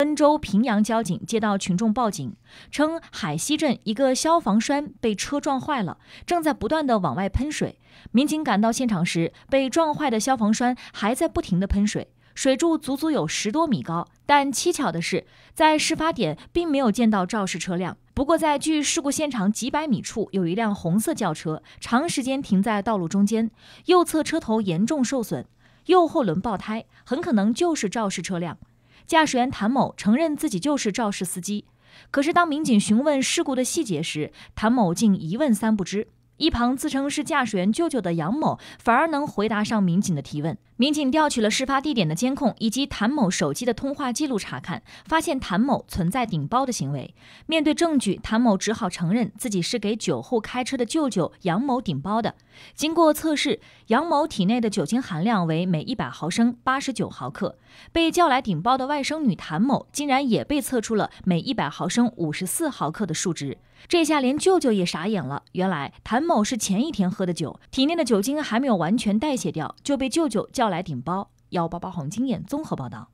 温州平阳交警接到群众报警，称海西镇一个消防栓被车撞坏了，正在不断的往外喷水。民警赶到现场时，被撞坏的消防栓还在不停的喷水，水柱足足有十多米高。但蹊跷的是，在事发点并没有见到肇事车辆。不过，在距事故现场几百米处有一辆红色轿车，长时间停在道路中间，右侧车头严重受损，右后轮爆胎，很可能就是肇事车辆。驾驶员谭某承认自己就是肇事司机，可是当民警询问事故的细节时，谭某竟一问三不知。一旁自称是驾驶员舅舅的杨某，反而能回答上民警的提问。民警调取了事发地点的监控以及谭某手机的通话记录查看，发现谭某存在顶包的行为。面对证据，谭某只好承认自己是给酒后开车的舅舅杨某顶包的。经过测试，杨某体内的酒精含量为每一百毫升八十九毫克。被叫来顶包的外甥女谭某，竟然也被测出了每一百毫升五十四毫克的数值。这下连舅舅也傻眼了，原来谭。某是前一天喝的酒，体内的酒精还没有完全代谢掉，就被舅舅叫来顶包。幺八八黄金眼综合报道。